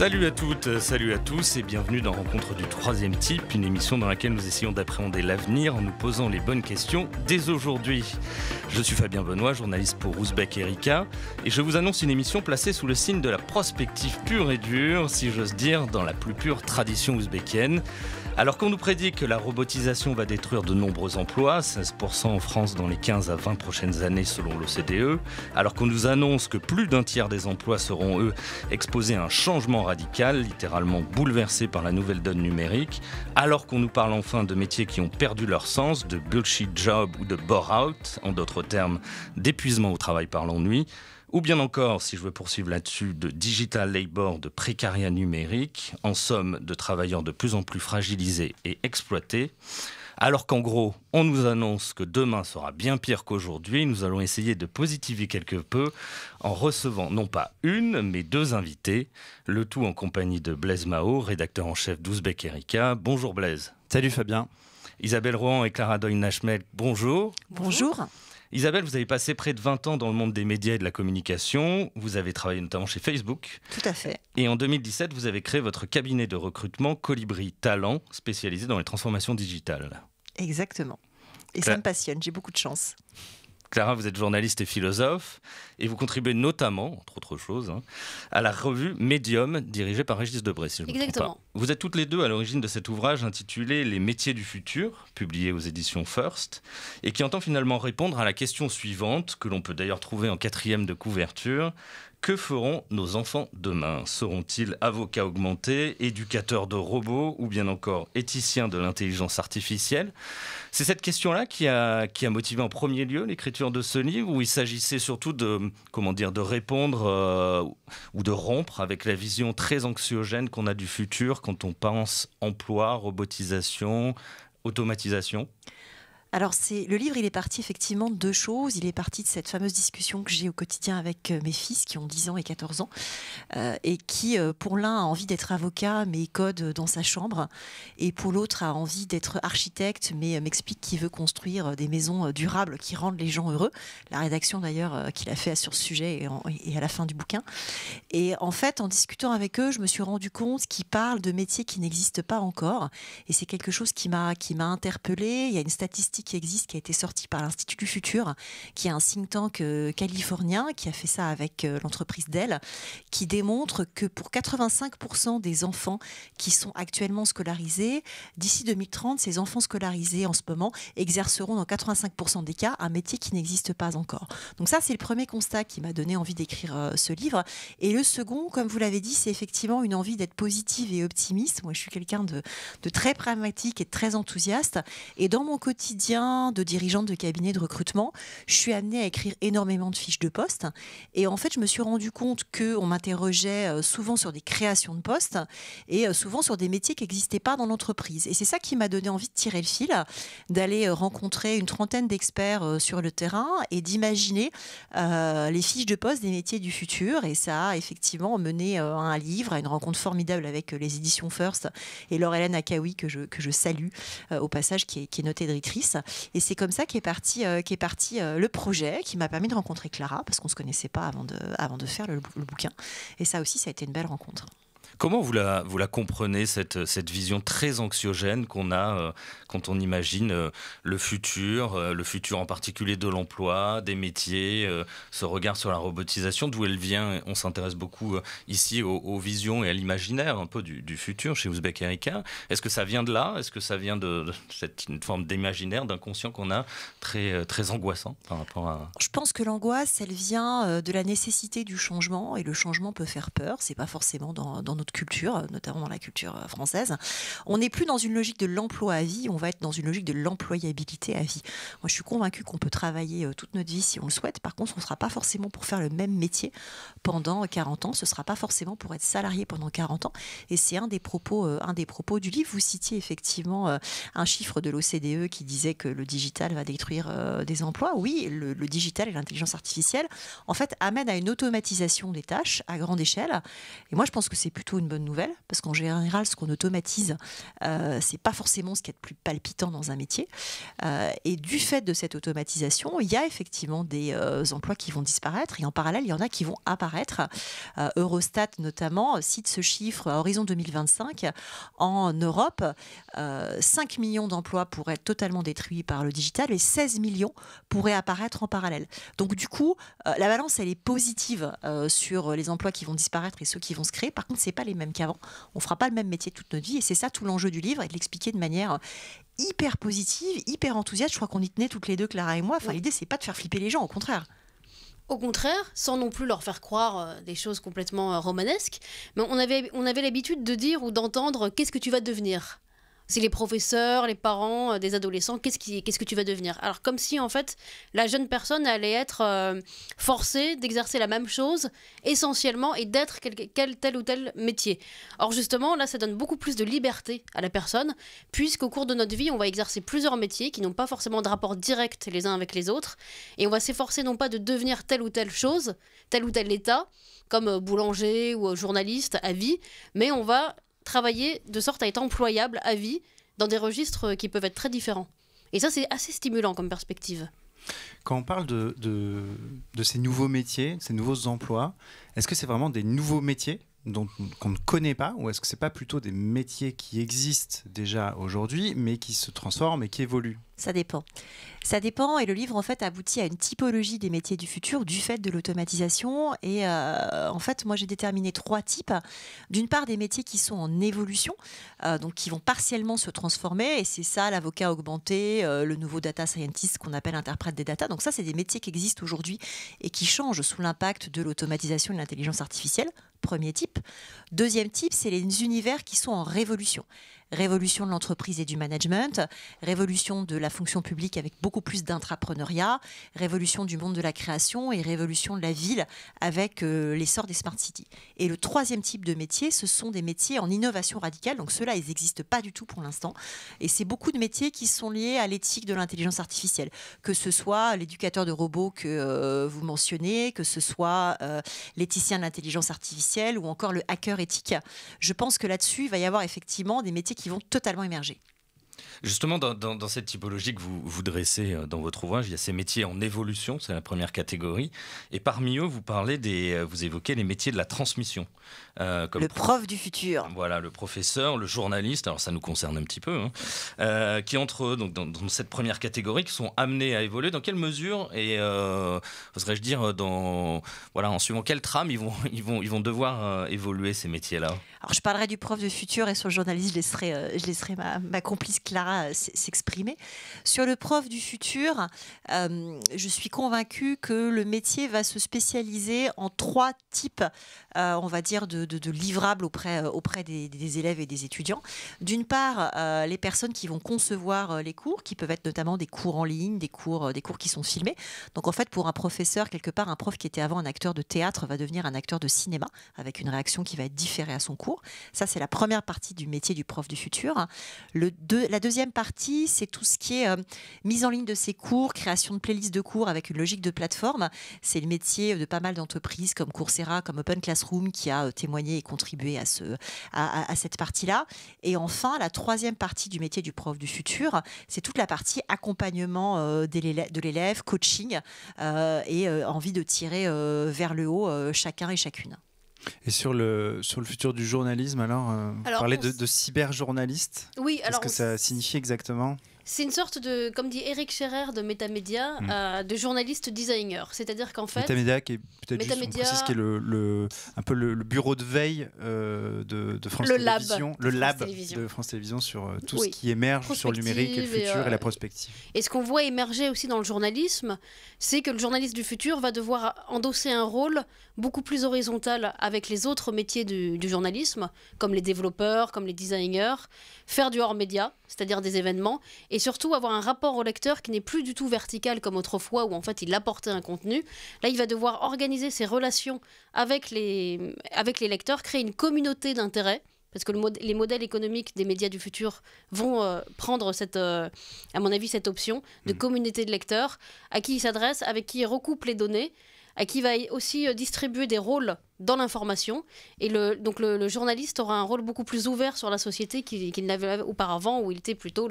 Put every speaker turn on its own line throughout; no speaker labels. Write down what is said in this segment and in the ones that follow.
Salut à toutes, salut à tous et bienvenue dans Rencontre du troisième type, une émission dans laquelle nous essayons d'appréhender l'avenir en nous posant les bonnes questions dès aujourd'hui. Je suis Fabien Benoît, journaliste pour Ouzbek Erika, et je vous annonce une émission placée sous le signe de la prospective pure et dure, si j'ose dire, dans la plus pure tradition ouzbékienne. Alors qu'on nous prédit que la robotisation va détruire de nombreux emplois, 16% en France dans les 15 à 20 prochaines années selon l'OCDE, alors qu'on nous annonce que plus d'un tiers des emplois seront, eux, exposés à un changement radical, littéralement bouleversé par la nouvelle donne numérique, alors qu'on nous parle enfin de métiers qui ont perdu leur sens, de bullshit job ou de bore-out, en d'autres termes, d'épuisement au travail par l'ennui, ou bien encore, si je veux poursuivre là-dessus, de digital labor, de précaria numérique, en somme de travailleurs de plus en plus fragilisés et exploités. Alors qu'en gros, on nous annonce que demain sera bien pire qu'aujourd'hui, nous allons essayer de positiver quelque peu en recevant non pas une, mais deux invités, le tout en compagnie de Blaise Mao, rédacteur en chef d'Ouzbek Erika. Bonjour Blaise. Salut Fabien. Isabelle Rouen et Clara Doyle-Nachmel, bonjour. Bonjour. Isabelle, vous avez passé près de 20 ans dans le monde des médias et de la communication. Vous avez travaillé notamment chez Facebook. Tout à fait. Et en 2017, vous avez créé votre cabinet de recrutement Colibri Talent, spécialisé dans les transformations digitales.
Exactement. Et ça, ça me passionne, j'ai beaucoup de chance.
Clara, vous êtes journaliste et philosophe, et vous contribuez notamment, entre autres choses, hein, à la revue Medium, dirigée par Régis Debré, si je Exactement. Me pas. Vous êtes toutes les deux à l'origine de cet ouvrage intitulé Les métiers du futur, publié aux éditions First, et qui entend finalement répondre à la question suivante, que l'on peut d'ailleurs trouver en quatrième de couverture que feront nos enfants demain Seront-ils avocats augmentés, éducateurs de robots ou bien encore éthiciens de l'intelligence artificielle C'est cette question-là qui a, motivé en premier lieu l'écriture de ce livre, où il s'agissait surtout de, comment dire, de répondre euh, ou de rompre avec la vision très anxiogène qu'on a du futur quand on pense emploi, robotisation, automatisation
alors c'est le livre, il est parti effectivement de deux choses. Il est parti de cette fameuse discussion que j'ai au quotidien avec euh, mes fils qui ont 10 ans et 14 ans euh, et qui euh, pour l'un a envie d'être avocat mais code dans sa chambre et pour l'autre a envie d'être architecte mais m'explique qu'il veut construire des maisons durables qui rendent les gens heureux. La rédaction d'ailleurs qu'il a fait sur ce sujet et, à la fin du bouquin. Et en fait, en discutant avec eux, je me suis rendu compte qu'ils parlent de métiers qui n'existent pas encore et c'est quelque chose qui m'a qui m'a interpellée. Il y a une statistique qui existe, qui a été sorti par l'Institut du Futur, qui est un think tank euh, californien, qui a fait ça avec euh, l'entreprise Dell, qui démontre que pour 85% des enfants qui sont actuellement scolarisés, d'ici 2030, ces enfants scolarisés en ce moment exerceront dans 85% des cas un métier qui n'existe pas encore. Donc ça, c'est le premier constat qui m'a donné envie d'écrire euh, ce livre. Et le second, comme vous l'avez dit, c'est effectivement une envie d'être positive et optimiste. Moi, je suis quelqu'un de, de très pragmatique et de très enthousiaste. Et dans mon quotidien, de dirigeante de cabinet de recrutement, je suis amenée à écrire énormément de fiches de poste. Et en fait, je me suis rendu compte qu'on m'interrogeait euh, souvent sur des créations de postes et euh, souvent sur des métiers qui n'existaient pas dans l'entreprise. Et c'est ça qui m'a donné envie de tirer le fil, d'aller euh, rencontrer une trentaine d'experts sur le terrain et d'imaginer les fiches de poste des métiers du futur. Et ça a effectivement mené à un livre, à une rencontre formidable avec les éditions First et Laure-Hélène Akawi que je, que je salue au passage, qui est, qui est, notée directrice. Et c'est comme ça qu'est parti, euh, est parti euh, le projet qui m'a permis de rencontrer Clara, parce qu'on ne se connaissait pas avant de, faire le bouquin. Et ça aussi, ça a été une belle rencontre.
Comment vous la, vous la comprenez, cette, cette vision très anxiogène qu'on a euh, quand on imagine euh, le futur, euh, le futur en particulier de l'emploi, des métiers, ce regard sur la robotisation, d'où elle vient On s'intéresse beaucoup ici aux, visions et à l'imaginaire un peu du, futur chez Ouzbek Erika. Est-ce que ça vient de là Est-ce que ça vient de, cette une forme d'imaginaire, d'inconscient qu'on a très, très angoissant par rapport à...
Je pense que l'angoisse, elle vient de la nécessité du changement et le changement peut faire peur. C'est pas forcément dans, dans notre culture, notamment dans la culture euh, française. On n'est plus dans une logique de l'emploi à vie, on va être dans une logique de l'employabilité à vie. Moi, je suis convaincue qu'on peut travailler euh, toute notre vie si on le souhaite. Par contre, on ne sera pas forcément pour faire le même métier pendant 40 ans. Ce ne sera pas forcément pour être salarié pendant 40 ans. Et c'est un, des propos, euh, un des propos du livre. Vous citiez effectivement euh, un chiffre de l'OCDE qui disait que le digital va détruire euh, des emplois. Oui, le, digital et l'intelligence artificielle, en fait, amènent à une automatisation des tâches à grande échelle. Et moi, je pense que c'est plutôt une bonne nouvelle, parce qu'en général, ce qu'on automatise, ce c'est pas forcément ce qui est le plus palpitant dans un métier. et du fait de cette automatisation, il y a effectivement des emplois qui vont disparaître, et en parallèle, il y en a qui vont apparaître. Euh, Eurostat notamment cite ce chiffre à horizon 2025. En Europe, 5 euh, millions d'emplois pourraient être totalement détruits par le digital et 16 millions pourraient apparaître en parallèle. Donc du coup, euh, la balance, elle est positive sur les emplois qui vont disparaître et ceux qui vont se créer. Par contre, ce n'est pas les mêmes qu'avant. On ne fera pas le même métier toute notre vie et c'est ça tout l'enjeu du livre et de l'expliquer de manière hyper positive, hyper enthousiaste. Je crois qu'on y tenait toutes les deux, Clara et moi. Enfin, l'idée, c'est pas de faire flipper les gens, au contraire.
Au contraire, sans non plus leur faire croire euh, des choses complètement euh, romanesques, mais on avait, on avait l'habitude de dire ou d'entendre qu'est-ce que tu vas devenir c'est les professeurs, les parents euh, des adolescents, qu'est-ce, qui, ce que tu vas devenir Alors comme si en fait la jeune personne allait être euh, forcée d'exercer la même chose essentiellement et d'être quel, tel ou tel métier. Or justement là ça donne beaucoup plus de liberté à la personne puisqu'au cours de notre vie on va exercer plusieurs métiers qui n'ont pas forcément de rapport direct les uns avec les autres et on va s'efforcer non pas de devenir telle ou telle chose, tel ou tel état comme euh, boulanger ou journaliste à vie, mais on va travailler de sorte à être employable à vie dans des registres qui peuvent être très différents. Et ça, c'est assez stimulant comme perspective.
Quand on parle de, ces nouveaux métiers, ces nouveaux emplois, est-ce que c'est vraiment des nouveaux métiers dont qu'on ne connaît pas ou est-ce que c'est pas plutôt des métiers qui existent déjà aujourd'hui mais qui se transforment et qui évoluent
ça dépend. Ça dépend et le livre en fait aboutit à une typologie des métiers du futur du fait de l'automatisation et euh, en fait moi j'ai déterminé trois types. D'une part des métiers qui sont en évolution euh, donc qui vont partiellement se transformer et c'est ça l'avocat augmenté, euh, le nouveau data scientist qu'on appelle interprète des data. Donc ça c'est des métiers qui existent aujourd'hui et qui changent sous l'impact de l'automatisation et de l'intelligence artificielle. Premier type. Deuxième type, c'est les univers qui sont en révolution révolution de l'entreprise et du management, révolution de la fonction publique avec beaucoup plus d'intrapreneuriat, révolution du monde de la création et révolution de la ville avec euh, l'essor des smart cities. Et le troisième type de métier, ce sont des métiers en innovation radicale. Donc ceux-là, ils n'existent pas du tout pour l'instant. Et c'est beaucoup de métiers qui sont liés à l'éthique de l'intelligence artificielle, que ce soit l'éducateur de robots que euh, vous mentionnez, que ce soit euh, l'éthicien de l'intelligence artificielle ou encore le hacker éthique. Je pense que là-dessus, il va y avoir effectivement des métiers qui qui vont totalement émerger.
Justement, dans, cette typologie que vous, vous dressez euh, dans votre ouvrage, il y a ces métiers en évolution, c'est la première catégorie. Et parmi eux, vous parlez des, euh, vous évoquez les métiers de la transmission. Euh, comme le prof du futur. Voilà, le professeur, le journaliste, alors ça nous concerne un petit peu, hein, qui entre donc, dans, cette première catégorie, qui sont amenés à évoluer. Dans quelle mesure, et oserais-je dire, dans, voilà, en suivant quelle trame ils vont, ils vont, ils vont devoir évoluer ces métiers-là
alors, je parlerai du prof de futur et sur le journaliste, je laisserai, euh, je laisserai ma, complice Clara euh, s'exprimer. Sur le prof du futur, euh, je suis convaincue que le métier va se spécialiser en trois types, on va dire, de, livrables auprès, auprès des, des, élèves et des étudiants. D'une part, les personnes qui vont concevoir les cours, qui peuvent être notamment des cours en ligne, des cours, des cours qui sont filmés. Donc, en fait, pour un professeur, quelque part, un prof qui était avant un acteur de théâtre va devenir un acteur de cinéma, avec une réaction qui va être différée à son cours. Ça, c'est la première partie du métier du prof du futur. Le la deuxième partie, c'est tout ce qui est euh, mise en ligne de ses cours, création de playlists de cours avec une logique de plateforme. C'est le métier de pas mal d'entreprises comme Coursera, comme Open Classroom qui a euh, témoigné et contribué à, ce, à, cette partie-là. Et enfin, la troisième partie du métier du prof du futur, c'est toute la partie accompagnement euh, de l'élève, coaching et envie de tirer vers le haut chacun et chacune.
Et sur le, futur du journalisme, alors, vous euh, parler de, de cyberjournaliste Oui, Qu'est-ce que ça signifie exactement
c'est une sorte de, comme dit Eric Scherer de Métamédia, mm. euh, de journaliste designer. C'est-à-dire qu'en fait. Metamedia, qui est peut qui est
le, un peu le, bureau de veille euh, de, France Télévisions. Le lab de France Télévisions sur euh, tout ce qui émerge sur le numérique et le futur et, la prospective.
Et ce qu'on voit émerger aussi dans le journalisme, c'est que le journaliste du futur va devoir endosser un rôle beaucoup plus horizontal avec les autres métiers du, du journalisme, comme les développeurs, comme les designers, faire du hors-média c'est-à-dire des événements, et surtout avoir un rapport au lecteur qui n'est plus du tout vertical comme autrefois où en fait il apportait un contenu. Là, il va devoir organiser ses relations avec les, avec les lecteurs, créer une communauté d'intérêt parce que les modèles économiques des médias du futur vont euh, prendre cette, euh, à mon avis, cette option de hmm. communauté de lecteurs à qui il s'adresse avec qui il recoupe les données qui va aussi euh, distribuer des rôles dans l'information. Et le, donc le, journaliste aura un rôle beaucoup plus ouvert sur la société qu'il n'avait auparavant, où il était plutôt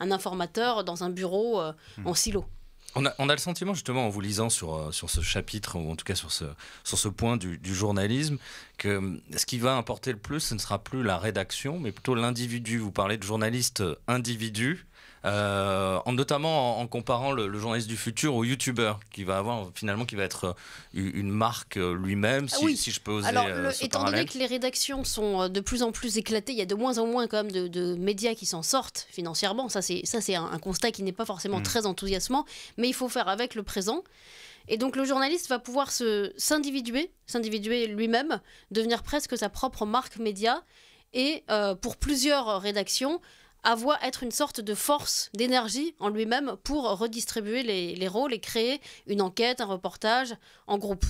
un informateur dans un bureau euh, hmm. en silo.
On a, le sentiment justement en vous lisant sur, euh, sur ce chapitre, ou en tout cas sur ce, sur ce point du, du journalisme, que hum, ce qui va importer le plus, ce ne sera plus la rédaction, mais plutôt l'individu. Vous parlez de journaliste individu. Euh, en, notamment en, comparant le, journaliste du futur au youtubeur qui va avoir finalement qui va être euh, une marque euh, lui-même ah si, je peux oser Alors, étant donné que
les rédactions sont de plus en plus éclatées il y a de moins en moins quand même de, médias qui s'en sortent financièrement ça c'est ça c'est un, constat qui n'est pas forcément mm. très enthousiasmant mais il faut faire avec le présent et donc le journaliste va pouvoir se s'individuer s'individuer lui-même devenir presque sa propre marque média et pour plusieurs rédactions, avoir, être une sorte de force d'énergie en lui-même pour redistribuer les, rôles et créer une enquête, un reportage en groupe.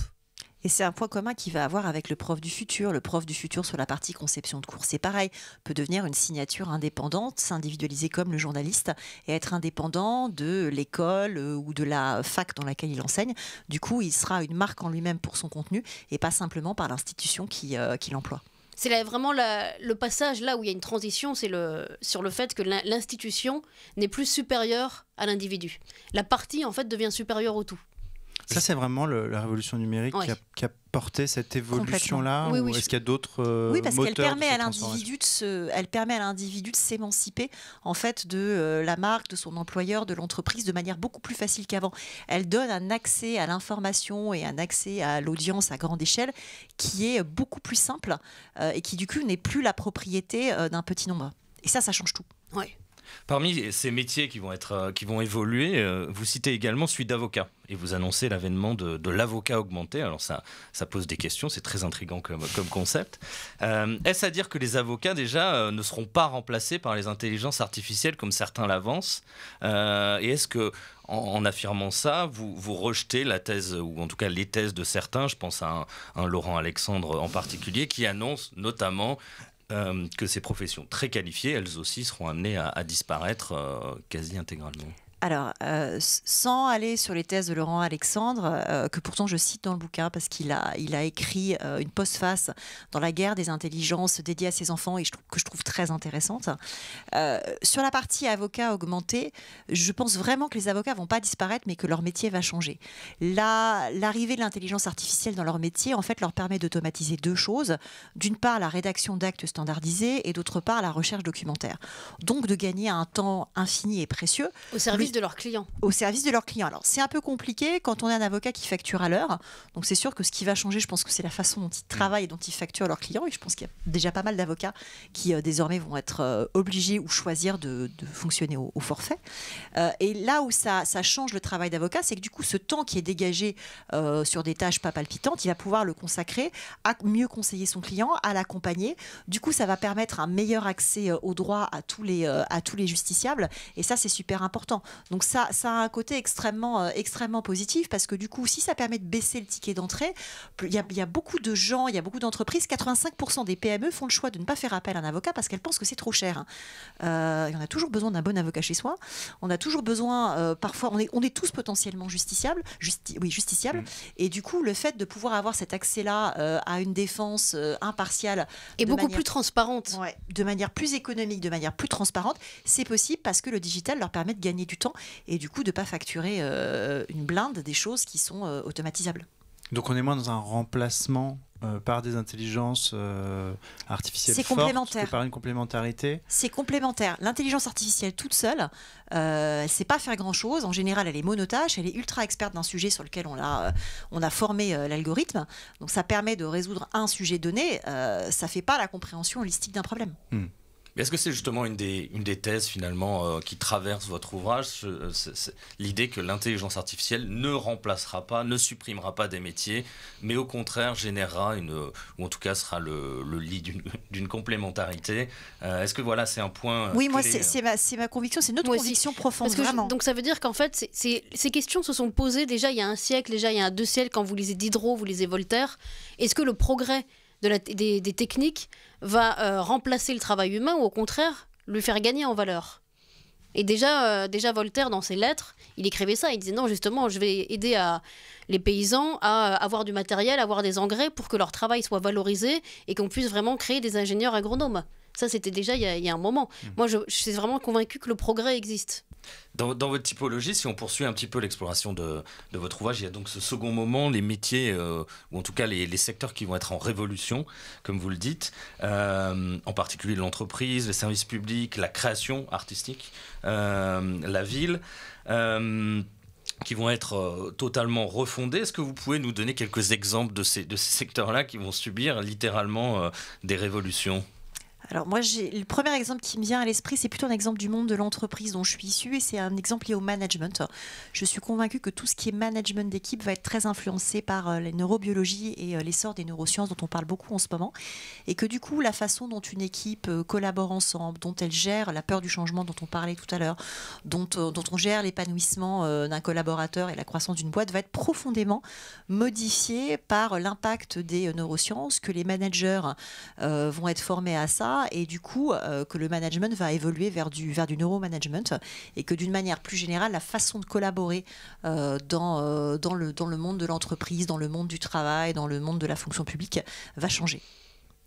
Et c'est un point commun qu'il va avoir avec le prof du futur. Le prof du futur sur la partie conception de cours, c'est pareil, peut devenir une signature indépendante, s'individualiser comme le journaliste et être indépendant de l'école euh, ou de la fac dans laquelle il enseigne. Du coup, il sera une marque en lui-même pour son contenu et pas simplement par l'institution qui, euh, qui l'emploie.
C'est vraiment le passage là où il y a une transition, c'est sur le fait que l'institution n'est plus supérieure à l'individu. La partie, en fait, devient supérieure au tout.
Ça, c'est vraiment la révolution numérique qui, a, porté cette évolution-là oui, Est-ce qu'il y a d'autres euh, Oui, parce qu'elle permet, à l'individu
de elle permet à l'individu de s'émanciper en fait de euh, la marque, de son employeur, de l'entreprise de manière beaucoup plus facile qu'avant. Elle donne un accès à l'information et un accès à l'audience à grande échelle qui est beaucoup plus simple euh, et qui du coup n'est plus la propriété d'un petit nombre. Et ça, ça change tout. Oui.
Parmi ces métiers qui vont, être, euh, qui vont évoluer, euh, vous citez également celui d'avocat et vous annoncez l'avènement de, l'avocat augmenté. Alors ça, ça pose des questions, c'est très intrigant comme, concept. Euh, est-ce à dire que les avocats déjà ne seront pas remplacés par les intelligences artificielles comme certains l'avancent Et est-ce que en, affirmant ça, vous, vous rejetez la thèse, ou en tout cas les thèses de certains, je pense à un Laurent Alexandre en particulier, qui annonce notamment euh, que ces professions très qualifiées, elles aussi, seront amenées à, disparaître euh, quasi intégralement
alors, euh, sans aller sur les thèses de Laurent Alexandre, euh, que pourtant je cite dans le bouquin parce qu'il a, il a écrit euh, une postface dans la guerre des intelligences dédiée à ses enfants et je trouve, que je trouve très intéressante. sur la partie avocats augmentés, je pense vraiment que les avocats vont pas disparaître, mais que leur métier va changer. l'arrivée de l'intelligence artificielle dans leur métier, en fait, leur permet d'automatiser deux choses d'une part la rédaction d'actes standardisés et d'autre part la recherche documentaire. Donc de gagner un temps infini et précieux au service de leurs clients. Au service de leurs clients. Alors, c'est un peu compliqué quand on est un avocat qui facture à l'heure. Donc, c'est sûr que ce qui va changer, je pense que c'est la façon dont ils mm. travaillent et dont ils facturent leurs clients. Et je pense qu'il y a déjà pas mal d'avocats qui, euh, désormais, vont être euh, obligés ou choisir de, fonctionner au, forfait. Euh, et là où ça, change le travail d'avocat, c'est que du coup, ce temps qui est dégagé sur des tâches pas palpitantes, il va pouvoir le consacrer à mieux conseiller son client, à l'accompagner. Du coup, ça va permettre un meilleur accès au droit à tous les, à tous les justiciables. Et ça, c'est super important. Donc ça, ça a un côté extrêmement, euh, extrêmement positif parce que du coup, si ça permet de baisser le ticket d'entrée, il y, a, beaucoup de gens, il y a beaucoup d'entreprises, 85% des PME font le choix de ne pas faire appel à un avocat parce qu'elles pensent que c'est trop cher. Hein. Euh, on a toujours besoin d'un bon avocat chez soi. On a toujours besoin, euh, parfois, on est, on est tous potentiellement justiciables, oui, justiciables. Mmh. Et du coup, le fait de pouvoir avoir cet accès-là à une défense impartiale et beaucoup plus transparente, de manière plus économique, de manière plus transparente, c'est possible parce que le digital leur permet de gagner du temps et du coup de ne pas facturer euh, une blinde des choses qui sont euh, automatisables.
Donc on est moins dans un remplacement euh, par des intelligences artificielles C'est complémentaire. par une complémentarité
C'est complémentaire. L'intelligence artificielle toute seule, elle ne sait pas faire grand-chose. En général, elle est monotache, elle est ultra experte d'un sujet sur lequel on, a, on a formé l'algorithme. Donc ça permet de résoudre un sujet donné. ça ne fait pas la compréhension holistique d'un problème.
Hmm. Est-ce que c'est justement une des, une des thèses finalement euh, qui traverse votre ouvrage, euh, l'idée que l'intelligence artificielle ne remplacera pas, ne supprimera pas des métiers, mais au contraire générera une, euh, ou en tout cas sera le, lit d'une complémentarité Est-ce que voilà, c'est un point. Oui, moi c'est
ma,
ma, conviction, c'est notre conviction profonde. donc ça veut dire qu'en fait, ces questions se sont posées déjà il y a un siècle, déjà il y a deux siècles, quand vous lisez Diderot, vous lisez Voltaire. Est-ce que le progrès des, techniques va euh, remplacer le travail humain ou au contraire lui faire gagner en valeur. Et déjà, euh, déjà Voltaire, dans ses lettres, il écrivait ça. Il disait non, justement, je vais aider à, les paysans à euh, avoir du matériel, à avoir des engrais pour que leur travail soit valorisé et qu'on puisse vraiment créer des ingénieurs agronomes. Ça, c'était déjà il y, a, un moment. Mmh. Moi, je, je suis vraiment convaincu que le progrès existe.
Dans, votre typologie, si on poursuit un petit peu l'exploration de, votre ouvrage, il y a donc ce second moment, les métiers, euh, ou en tout cas les, secteurs qui vont être en révolution, comme vous le dites, euh, en particulier l'entreprise, les services publics, la création artistique, euh, la ville. qui vont être totalement refondés. Est-ce que vous pouvez nous donner quelques exemples de de ces secteurs-là qui vont subir littéralement des révolutions
alors moi, le premier exemple qui me vient à l'esprit, c'est plutôt un exemple du monde de l'entreprise dont je suis issue et c'est un exemple lié au management. Je suis convaincue que tout ce qui est management d'équipe va être très influencé par euh, la neurobiologie et euh, l'essor des neurosciences dont on parle beaucoup en ce moment. Et que du coup, la façon dont une équipe euh, collabore ensemble, dont elle gère la peur du changement dont on parlait tout à l'heure, dont, dont on gère l'épanouissement d'un collaborateur et la croissance d'une boîte va être profondément modifiée par l'impact des neurosciences, que les managers vont être formés à ça et du coup euh, que le management va évoluer vers du, vers du neuromanagement et que d'une manière plus générale, la façon de collaborer euh, euh, dans, le, dans le monde de l'entreprise, dans le monde du travail, dans le monde de la fonction publique va changer.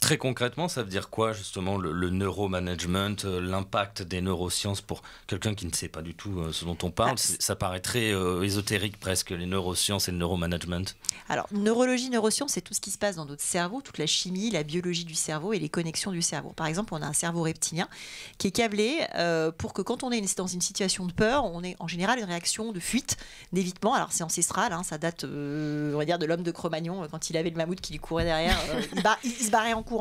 Très concrètement, ça veut dire quoi justement le, neuromanagement, euh, l'impact des neurosciences pour quelqu'un qui ne sait pas du tout euh, ce dont on parle Ça paraît très euh, ésotérique presque, les neurosciences et le neuromanagement.
Alors, neurologie, neurosciences, c'est tout ce qui se passe dans notre cerveau, toute la chimie, la biologie du cerveau et les connexions du cerveau. Par exemple, on a un cerveau reptilien qui est câblé pour que quand on est dans une situation de peur, on ait en général une réaction de fuite, d'évitement. Alors, c'est ancestral, hein, ça date, on va dire, de l'homme de Cro-Magnon quand il avait le mammouth qui lui courait derrière. il, il se barrait en cours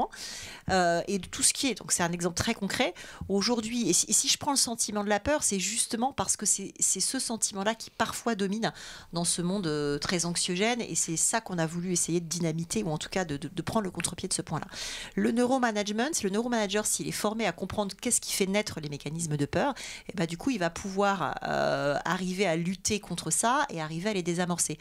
euh, et de tout ce qui est. Donc c'est un exemple très concret. Aujourd'hui, et, si, je prends le sentiment de la peur, c'est justement parce que c'est ce sentiment-là qui parfois domine dans ce monde euh, très anxiogène et c'est ça qu'on a voulu essayer de dynamiter ou en tout cas de, prendre le contre-pied de ce point-là. Le neuromanagement, le neuromanager, s'il est formé à comprendre qu'est-ce qui fait naître les mécanismes de peur, et eh bah, ben, du coup, il va pouvoir euh, arriver à lutter contre ça et arriver à les désamorcer.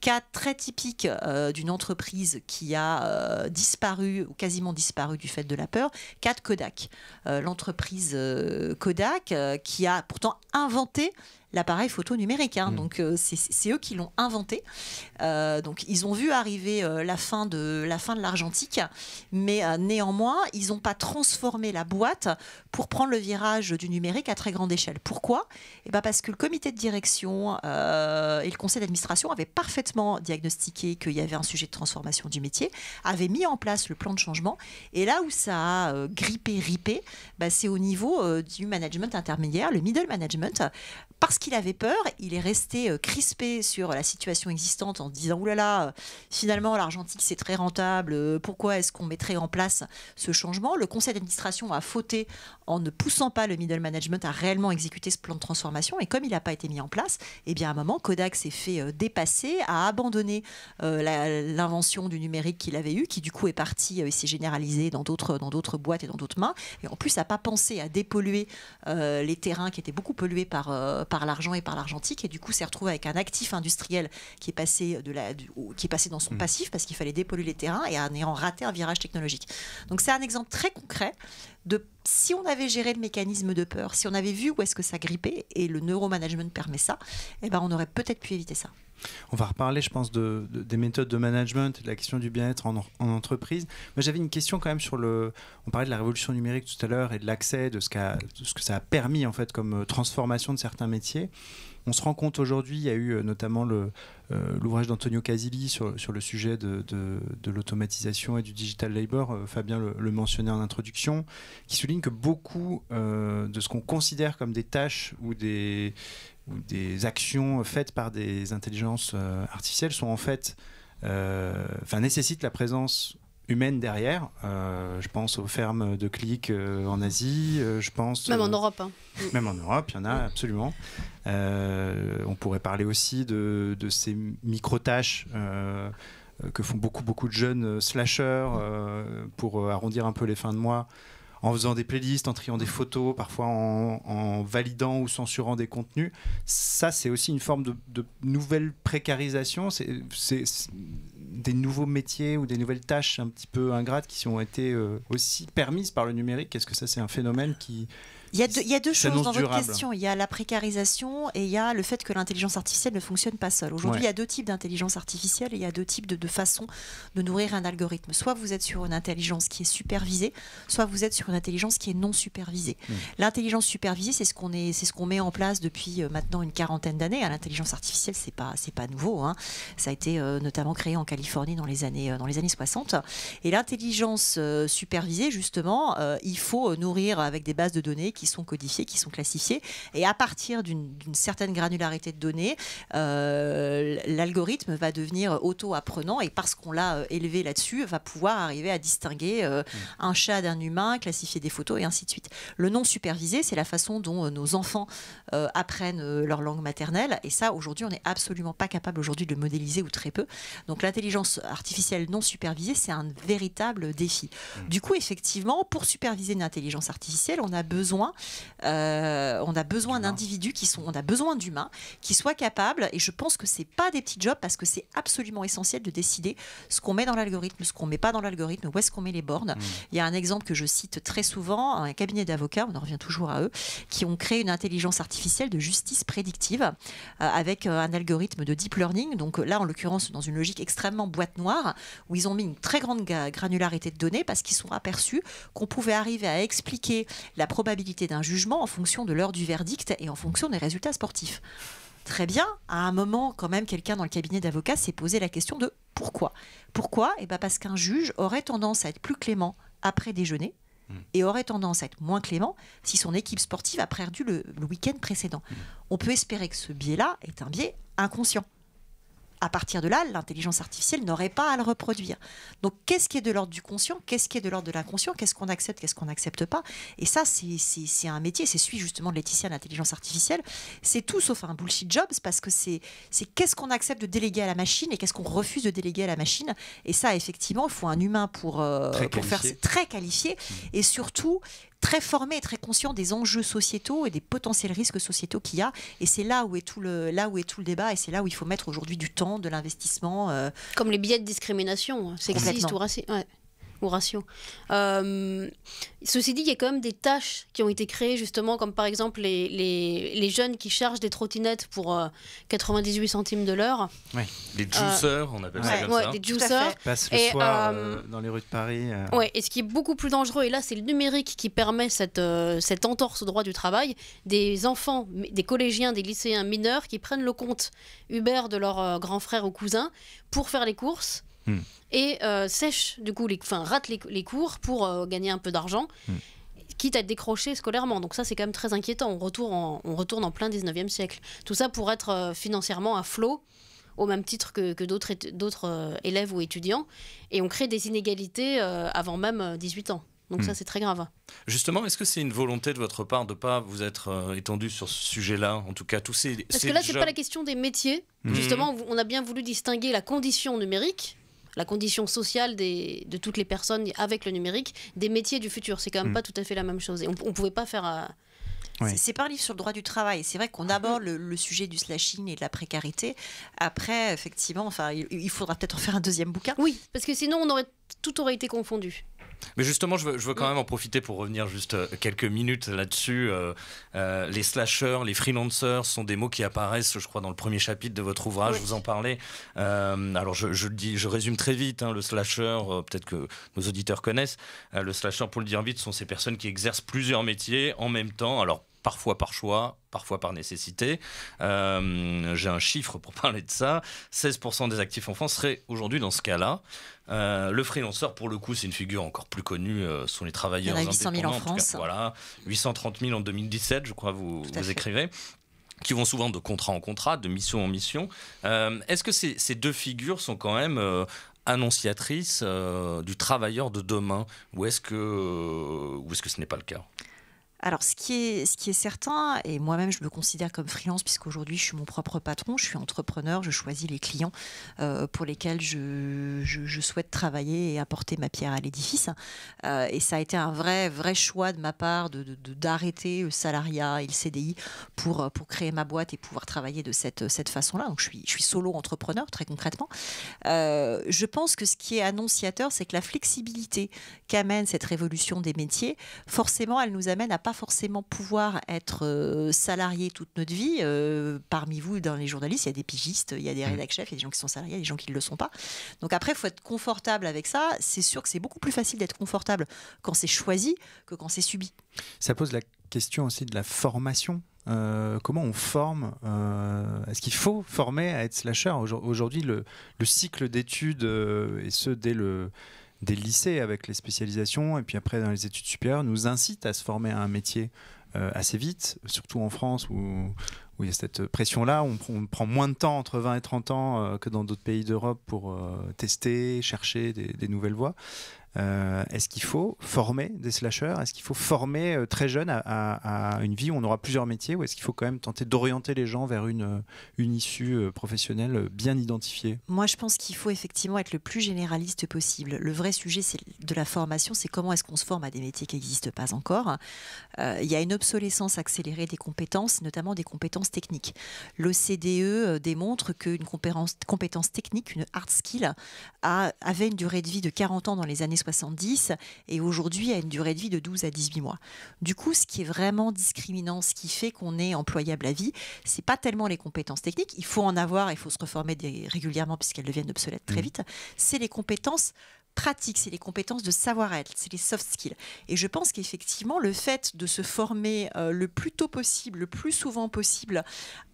cas très typique d'une entreprise qui a disparu ou quasiment disparu du fait de la peur. 4. Kodak, euh, l'entreprise euh, Kodak euh, qui a pourtant inventé l'appareil photo numérique. Hein. Mm. Donc euh, c'est eux qui l'ont inventé. Euh, donc ils ont vu arriver euh, la fin de la fin de l'argentique, mais néanmoins ils n'ont pas transformé la boîte pour prendre le virage du numérique à très grande échelle. Pourquoi et eh ben parce que le comité de direction et le conseil d'administration avaient parfaitement diagnostiqué qu'il y avait un sujet de transformation du métier, avaient mis en place le plan de changement. Et là où ça a grippé, ripé, bah, c'est au niveau du management intermédiaire, le middle management, parce qu'il avait peur, il est resté euh, crispé sur la situation existante en disant oulala, là euh, là, finalement l'argentique c'est très rentable, euh, pourquoi est-ce qu'on mettrait en place ce changement Le conseil d'administration a fauté en ne poussant pas le middle management à réellement exécuter ce plan de transformation et comme il n'a pas été mis en place, eh bien à un moment Kodak s'est fait dépasser, a abandonné l'invention du numérique qu'il avait eu, qui du coup est parti et s'est généralisé dans d'autres dans d'autres boîtes et dans d'autres mains, et en plus n'a pas pensé à dépolluer les terrains qui étaient beaucoup pollués par par l'argent et par l'argentique. Et du coup, s'est retrouvé avec un actif industriel qui est passé, de la, qui est passé dans son mmh. passif parce qu'il fallait dépolluer les terrains et en ayant raté un virage technologique. Donc c'est un exemple très concret si on avait géré le mécanisme de peur, si on avait vu où est-ce que ça grippait, et le neuromanagement permet ça, eh ben on aurait peut-être pu éviter ça. On
va reparler, je pense, des méthodes de management et de la question du bien-être en, entreprise. Moi, j'avais une question quand même sur le. On parlait de la révolution numérique tout à l'heure et de l'accès, de, de, ce que ça a permis en fait comme euh, transformation de certains métiers. On se rend compte aujourd'hui, il y a eu euh, notamment euh, l'ouvrage d'Antonio Casilli sur, le sujet de, l'automatisation et du digital labor, euh, Fabien le, mentionnait en introduction, qui souligne que beaucoup de ce qu'on considère comme des tâches ou des, actions faites par des intelligences artificielles sont en fait, nécessitent la présence humaines derrière. Euh, je pense aux fermes de clics euh, en Asie, euh, je pense... Même en Europe. Hein. Même en Europe, il y en a absolument. on pourrait parler aussi de, ces micro-tâches que font beaucoup, beaucoup de jeunes slasheurs pour arrondir un peu les fins de mois en faisant des playlists, en triant des mm. photos, parfois en, validant ou censurant des contenus. Ça, c'est aussi une forme de, nouvelle précarisation. C'est des nouveaux métiers ou des nouvelles tâches un petit peu ingrates qui ont été euh, aussi permises par le numérique. Est-ce que ça, c'est un phénomène qui il y a deux, choses dans votre question.
Il y a la précarisation et il y a le fait que l'intelligence artificielle ne fonctionne pas seule. Aujourd'hui, il y a deux types d'intelligence artificielle et il y a deux types de, façons de nourrir un algorithme. Soit vous êtes sur une intelligence qui est supervisée, soit vous êtes sur une intelligence qui est non supervisée. Hmm. L'intelligence supervisée, c'est ce qu'on ce met en place depuis euh, maintenant une quarantaine d'années. Hein, l'intelligence artificielle, c'est pas, pas nouveau. Hein. Ça a été euh, notamment créé en Californie dans les années, euh, dans les années 60. Et l'intelligence supervisée, justement, il faut nourrir avec des bases de données qui qui sont codifiés, qui sont classifiés. Et à partir d'une certaine granularité de données, euh, l'algorithme va devenir auto-apprenant et parce qu'on l'a euh, élevé là-dessus, va pouvoir arriver à distinguer euh, mmh. un chat d'un humain, classifier des photos et ainsi de suite. Le non supervisé, c'est la façon dont nos enfants apprennent leur langue maternelle. Et ça, aujourd'hui, on n'est absolument pas capable aujourd'hui de le modéliser ou très peu. Donc l'intelligence artificielle non supervisée, c'est un véritable défi. Mmh. Du coup, effectivement, pour superviser une intelligence artificielle, on a besoin euh, on a besoin d'individus qui sont, on a besoin d'humains qui soient capables. Et je pense que c'est pas des petits jobs parce que c'est absolument essentiel de décider ce qu'on met dans l'algorithme, ce qu'on met pas dans l'algorithme, où est-ce qu'on met les bornes. Hmm. Il y a un exemple que je cite très souvent, un cabinet d'avocats, on en revient toujours à eux, qui ont créé une intelligence artificielle de justice prédictive euh, avec euh, un algorithme de deep learning. Donc là, en l'occurrence, dans une logique extrêmement boîte noire, où ils ont mis une très grande granularité de données parce qu'ils sont aperçus qu'on pouvait arriver à expliquer la probabilité d'un jugement en fonction de l'heure du verdict et en fonction des résultats sportifs. Très bien, à un moment, quand même, quelqu'un dans le cabinet d'avocat s'est posé la question de pourquoi. Pourquoi Eh bien parce qu'un juge aurait tendance à être plus clément après déjeuner hmm. et aurait tendance à être moins clément si son équipe sportive a perdu le week-end précédent. Hmm. On peut espérer que ce biais-là est un biais inconscient à partir de là, l'intelligence artificielle n'aurait pas à le reproduire. Donc, qu'est-ce qui est de l'ordre du conscient Qu'est-ce qui est de l'ordre de l'inconscient Qu'est-ce qu'on accepte Qu'est-ce qu'on n'accepte pas Et ça, c'est un métier. C'est celui justement de Laetitia, l'intelligence artificielle. C'est tout sauf un bullshit jobs parce que c'est qu'est-ce qu'on accepte de déléguer à la machine et qu'est-ce qu'on refuse de déléguer à la machine. Et ça, effectivement, il faut un humain pour, euh, pour faire. C'est très qualifié. Mmh. Et surtout, très formé et très conscient des enjeux sociétaux et des potentiels risques sociétaux qu'il y a. Et c'est là où est tout le là où est tout le débat et c'est là où il faut mettre aujourd'hui du temps, de l'investissement. Euh.
Comme les billets de discrimination c'est hein, ou raciste euh, ceci dit, il y a quand même des tâches qui ont été créées, justement, comme par exemple les, jeunes qui chargent des trottinettes pour 98 euh, centimes de l'heure.
Oui, les euh, juiceurs, on appelle ça comme ouais, ça. des juiceurs. Passent le soir dans les rues de Paris. Ouais,
et ce qui est beaucoup plus dangereux, et là, c'est le numérique qui permet cette, cette entorse au droit du travail, des enfants, des collégiens, des lycéens mineurs qui prennent le compte Uber de leur grand frère ou cousin pour faire les courses Hmm. et euh, sèche du coup, les, enfin rate les, cours pour euh, gagner un peu d'argent. Hmm. Quitte à décrocher scolairement. Donc, ça, c'est quand même très inquiétant. On retourne, en, on retourne en plein 19e siècle. Tout ça pour être euh, financièrement à flot, au même titre que, que d'autres élèves ou étudiants. Et on crée des inégalités avant même 18 ans. Donc hmm. ça, c'est très grave.
Justement, est-ce que c'est une volonté de votre part de ne pas vous être étendu sur ce sujet-là En tout cas, tous ces... Parce que là, ce n'est pas la
question des métiers. Justement, on a bien voulu distinguer la condition numérique la condition sociale de toutes les personnes avec le
numérique, des métiers du futur. C'est quand même mm. pas tout à fait la même chose. Et on, ne pouvait pas faire. À... C'est par livre sur le droit du travail. C'est vrai qu'on ah. aborde le, sujet du slashing et de la précarité. Après, effectivement, enfin, il, il faudra peut-être en faire un deuxième bouquin. Oui, parce que sinon, on aurait, tout aurait été confondu.
Mais justement, je veux, quand mm. même en profiter pour revenir juste euh, quelques minutes là-dessus. Euh, euh, les slashers, les freelancers sont des mots qui apparaissent, je crois, dans le premier chapitre de votre ouvrage. Vous en parlez. alors, je, dis, je résume très vite. Hein, le slasher, peut-être que nos auditeurs connaissent. le slasher, pour le dire vite, sont ces personnes qui exercent plusieurs métiers en même temps. Alors parfois par choix, parfois par nécessité. Euh, j'ai un chiffre pour parler de ça. 16% des actifs en France seraient aujourd'hui dans ce cas-là. Euh, le freelanceur, pour le coup, c'est une figure encore plus connue. Euh, sont les travailleurs Il y en a 800 000 en, France. voilà, 830 000 en 2017, je crois, vous, vous écrivez qui vont souvent de contrat en contrat, de mission en mission. Est-ce que ces, deux figures sont quand même annonciatrices du travailleur de demain ou est-ce que, ou est -ce que ce n'est pas le cas
alors, ce qui est, certain, et moi-même, je me considère comme freelance, puisqu'aujourd'hui, je suis mon propre patron, je suis entrepreneur, je choisis les clients euh, pour lesquels je, souhaite travailler et apporter ma pierre à l'édifice. Euh, et ça a été un vrai, vrai choix de ma part d'arrêter de, le salariat et le CDI pour, euh, pour créer ma boîte et pouvoir travailler de cette, cette façon-là. Donc, je suis, je suis solo entrepreneur, très concrètement. je pense que ce qui est annonciateur, c'est que la flexibilité qu'amène cette révolution des métiers, forcément, elle nous amène à forcément pouvoir être euh, salarié toute notre vie. Euh, parmi vous, dans les journalistes, il y a des pigistes, il y a des mm. rédacteurs chefs, il y a des gens qui sont salariés, il y a des gens qui ne le sont pas. Donc après, il faut être confortable avec ça. C'est sûr que c'est beaucoup plus facile d'être confortable quand c'est choisi que quand c'est subi.
Ça pose la question aussi de la formation euh, comment on forme Est-ce qu'il faut former à être slasher Aujourd'hui, le, cycle d'études, et ce dès le, des lycées avec les spécialisations et puis après dans les études supérieures nous incite à se former à un métier euh, assez vite, surtout en France où, où il y a cette pression-là. On, prend moins de temps, entre 20 et 30 ans, euh, que dans d'autres pays d'Europe pour euh, tester, chercher des, nouvelles voies. Euh, est-ce qu'il faut former des slasheurs Est-ce qu'il faut former euh, très jeunes à, une vie où on aura plusieurs métiers Ou est-ce qu'il faut quand même tenter d'orienter les gens vers une, euh, une issue professionnelle bien identifiée
Moi, je pense qu'il faut effectivement être le plus généraliste possible. Le vrai sujet de la formation, c'est comment est-ce qu'on se forme à des métiers qui n'existent pas encore. Il y a une obsolescence accélérée des compétences, notamment des compétences techniques. L'OCDE démontre qu'une compétence, compétence technique, une hard skill, avait une durée de vie de 40 ans dans les années 70 et aujourd'hui a une durée de vie de 12 à 18 mois. Du coup, ce qui est vraiment discriminant, ce qui fait qu'on est employable à vie, c'est pas tellement les compétences techniques, il faut en avoir, il faut se reformer régulièrement puisqu'elles deviennent obsolètes très mmh. vite, c'est les compétences pratique, c'est les compétences de savoir-être, c'est les soft skills. Et je pense qu'effectivement, le fait de se former euh, le plus tôt possible, le plus souvent possible,